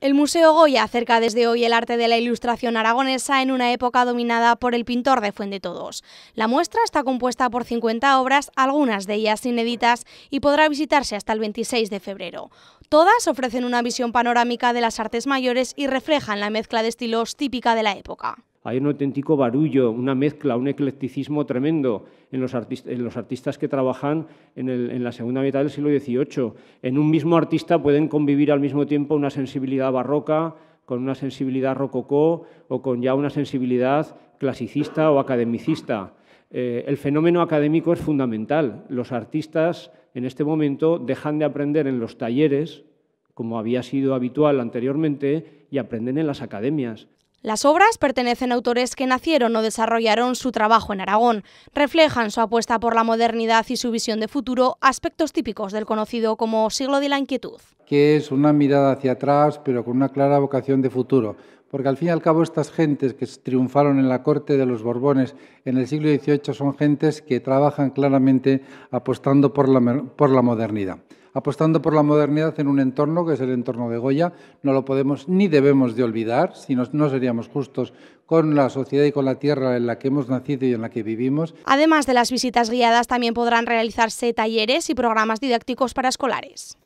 El Museo Goya acerca desde hoy el arte de la ilustración aragonesa en una época dominada por el pintor de Fuente Todos. La muestra está compuesta por 50 obras, algunas de ellas inéditas, y podrá visitarse hasta el 26 de febrero. Todas ofrecen una visión panorámica de las artes mayores y reflejan la mezcla de estilos típica de la época. Hay un auténtico barullo, una mezcla, un eclecticismo tremendo en los, artistas, que trabajan en, la segunda mitad del siglo XVIII. En un mismo artista pueden convivir al mismo tiempo una sensibilidad barroca con una sensibilidad rococó o con ya una sensibilidad clasicista o academicista. Eh, el fenómeno académico es fundamental. Los artistas en este momento dejan de aprender en los talleres, como había sido habitual anteriormente, y aprenden en las academias. Las obras pertenecen a autores que nacieron o desarrollaron su trabajo en Aragón. Reflejan su apuesta por la modernidad y su visión de futuro, aspectos típicos del conocido como siglo de la inquietud. Que es una mirada hacia atrás, pero con una clara vocación de futuro, porque al fin y al cabo estas gentes que triunfaron en la corte de los Borbones en el siglo XVIII son gentes que trabajan claramente apostando por la, modernidad. Apostando por la modernidad en un entorno que es el entorno de Goya, no lo podemos ni debemos de olvidar, si no seríamos justos con la sociedad y con la tierra en la que hemos nacido y en la que vivimos. Además de las visitas guiadas, también podrán realizarse talleres y programas didácticos para escolares.